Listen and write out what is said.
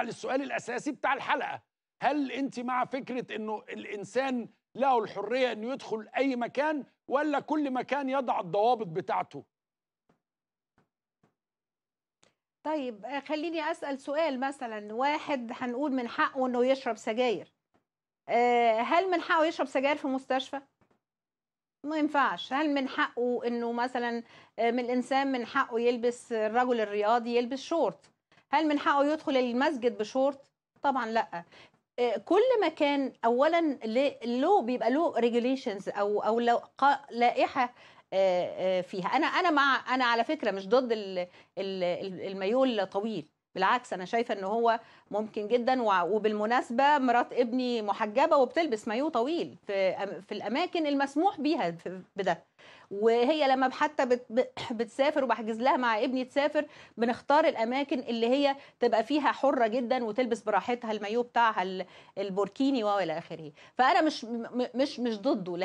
السؤال الاساسي بتاع الحلقه هل انت مع فكره انه الانسان له الحريه انه يدخل اي مكان ولا كل مكان يضع الضوابط بتاعته طيب آه، خليني اسال سؤال مثلا واحد هنقول من حقه انه يشرب سجاير آه، هل من حقه يشرب سجاير في مستشفى ما ينفعش هل من حقه انه مثلا آه، من الانسان من حقه يلبس الرجل الرياضي يلبس شورت هل من حقه يدخل المسجد بشورت طبعا لا آه، كل مكان اولا له بيبقى له ريجوليشنز او او لائحه آه، آه، فيها انا انا مع انا على فكره مش ضد الميول طويل بالعكس انا شايفه ان هو ممكن جدا وبالمناسبه مرات ابني محجبه وبتلبس مايو طويل في في الاماكن المسموح بيها بده وهي لما حتى بتسافر وبحجز لها مع ابني تسافر بنختار الاماكن اللي هي تبقى فيها حره جدا وتلبس براحتها المايو بتاعها البوركيني والى اخره فانا مش مش مش ضده لكن